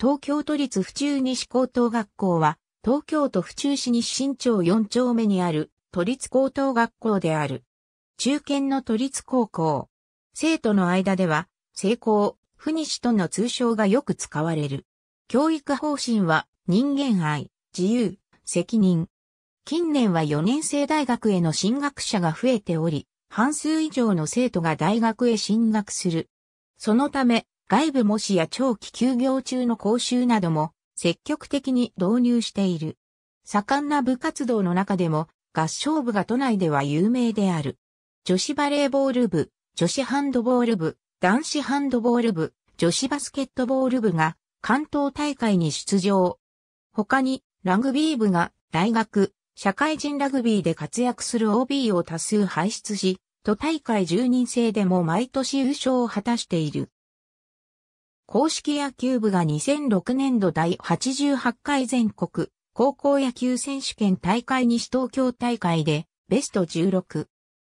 東京都立府中西高等学校は、東京都府中市西新町4丁目にある都立高等学校である。中堅の都立高校。生徒の間では、成功、不西との通称がよく使われる。教育方針は、人間愛、自由、責任。近年は4年生大学への進学者が増えており、半数以上の生徒が大学へ進学する。そのため、外部模試や長期休業中の講習なども積極的に導入している。盛んな部活動の中でも合唱部が都内では有名である。女子バレーボール部、女子ハンドボール部、男子ハンドボール部、女子バスケットボール部が関東大会に出場。他にラグビー部が大学、社会人ラグビーで活躍する OB を多数輩出し、都大会10人制でも毎年優勝を果たしている。公式野球部が2006年度第88回全国高校野球選手権大会西東京大会でベスト16。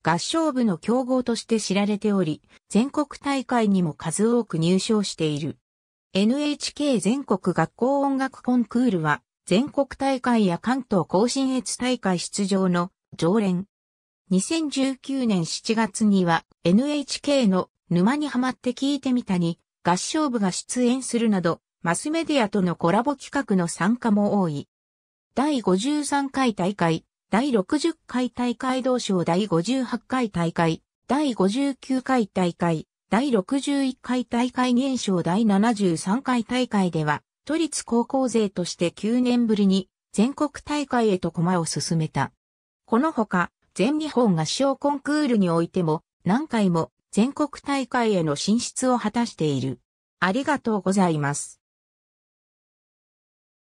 合唱部の競合として知られており、全国大会にも数多く入賞している。NHK 全国学校音楽コンクールは、全国大会や関東甲信越大会出場の常連。2019年7月には NHK の沼にハマって聞いてみたに合唱部が出演するなど、マスメディアとのコラボ企画の参加も多い。第53回大会、第60回大会同賞第58回大会、第59回大会、第61回大会現象第73回大会では、都立高校勢として9年ぶりに全国大会へと駒を進めた。このほか、全日本合唱コンクールにおいても何回も全国大会への進出を果たしている。ありがとうございます。